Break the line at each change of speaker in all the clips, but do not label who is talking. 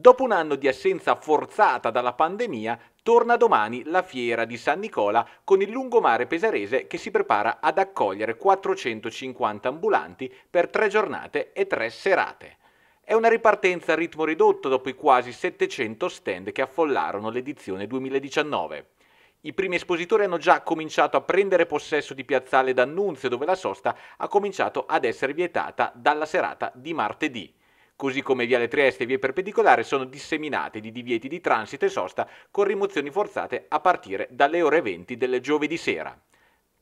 Dopo un anno di assenza forzata dalla pandemia, torna domani la fiera di San Nicola con il lungomare pesarese che si prepara ad accogliere 450 ambulanti per tre giornate e tre serate. È una ripartenza a ritmo ridotto dopo i quasi 700 stand che affollarono l'edizione 2019. I primi espositori hanno già cominciato a prendere possesso di Piazzale d'Annunzio dove la sosta ha cominciato ad essere vietata dalla serata di martedì così come Viale Trieste e Via Perpendicolare sono disseminate di divieti di transito e sosta con rimozioni forzate a partire dalle ore 20 del giovedì sera.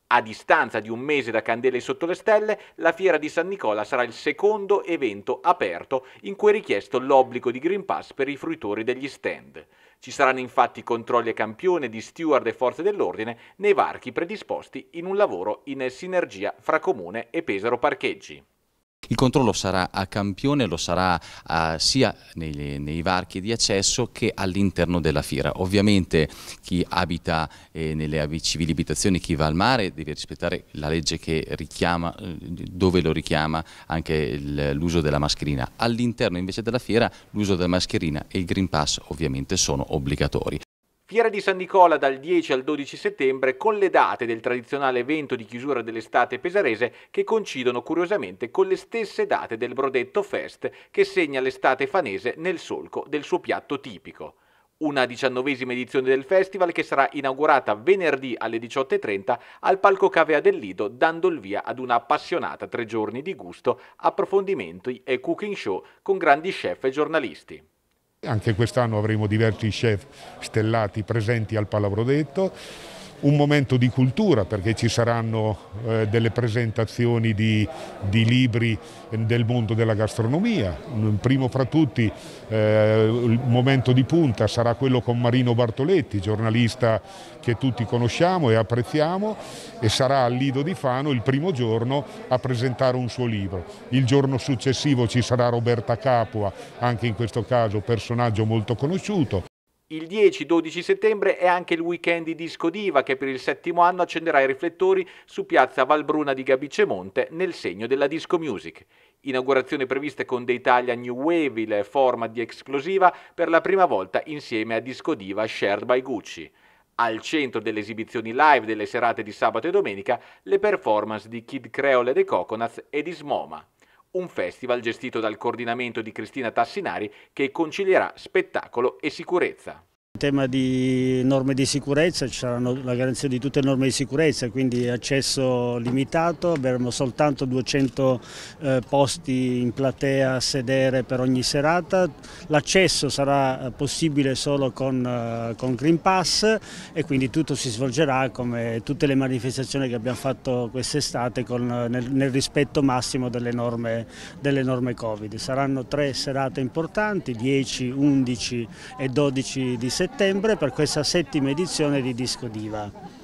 A distanza di un mese da Candele sotto le stelle, la Fiera di San Nicola sarà il secondo evento aperto in cui è richiesto l'obbligo di Green Pass per i fruitori degli stand. Ci saranno infatti controlli a campione di steward e forze dell'ordine nei varchi predisposti in un lavoro in sinergia fra comune e Pesaro Parcheggi.
Il controllo sarà a campione, lo sarà a, ah, sia nei, nei, varchi di accesso che all'interno della fiera. Ovviamente chi abita eh, nelle civili abitazioni, chi va al mare deve rispettare la legge che richiama, eh, dove lo richiama anche l'uso della mascherina. All'interno invece della fiera l'uso della mascherina e il Green Pass ovviamente sono obbligatori.
Fiera di San Nicola dal 10 al 12 settembre con le date del tradizionale evento di chiusura dell'estate pesarese che coincidono curiosamente con le stesse date del Brodetto Fest che segna l'estate fanese nel solco del suo piatto tipico. Una diciannovesima edizione del festival che sarà inaugurata venerdì alle 18.30 al palco Cavea del Lido dando il via ad una appassionata tre giorni di gusto, approfondimenti e cooking show con grandi chef e giornalisti.
Anche quest'anno avremo diversi chef stellati presenti al Palavrodetto un momento di cultura perché ci saranno eh, delle presentazioni di, di, libri del mondo della gastronomia. Mm, primo fra tutti eh, il momento di punta sarà quello con Marino Bartoletti, giornalista che tutti conosciamo e apprezziamo e sarà al Lido di Fano il primo giorno a presentare un suo libro. Il giorno successivo ci sarà Roberta Capua, anche in questo caso personaggio molto conosciuto.
Il 10-12 settembre è anche il weekend di Disco Diva che per il settimo anno accenderà i riflettori su piazza Valbruna di Gabicemonte nel segno della disco music. Inaugurazione prevista con The Italia New Wave, il format di esclusiva per la prima volta insieme a Disco Diva Shared by Gucci. Al centro delle esibizioni live delle serate di sabato e domenica le performance di Kid Creole e The Coconuts e di Smoma un festival gestito dal coordinamento di Cristina Tassinari che concilierà spettacolo e sicurezza
tema di norme di sicurezza ci saranno la garanzia di tutte le norme di sicurezza, quindi accesso limitato, avremo soltanto 200 eh, posti in platea a sedere per ogni serata, l'accesso sarà eh, possibile solo con, eh, con, Green Pass e quindi tutto si svolgerà come tutte le manifestazioni che abbiamo fatto quest'estate eh, nel, nel, rispetto massimo delle norme, delle norme Covid. Saranno tre serate importanti, 10, 11 e 12 di settembre settembre per questa settima edizione di Disco Diva.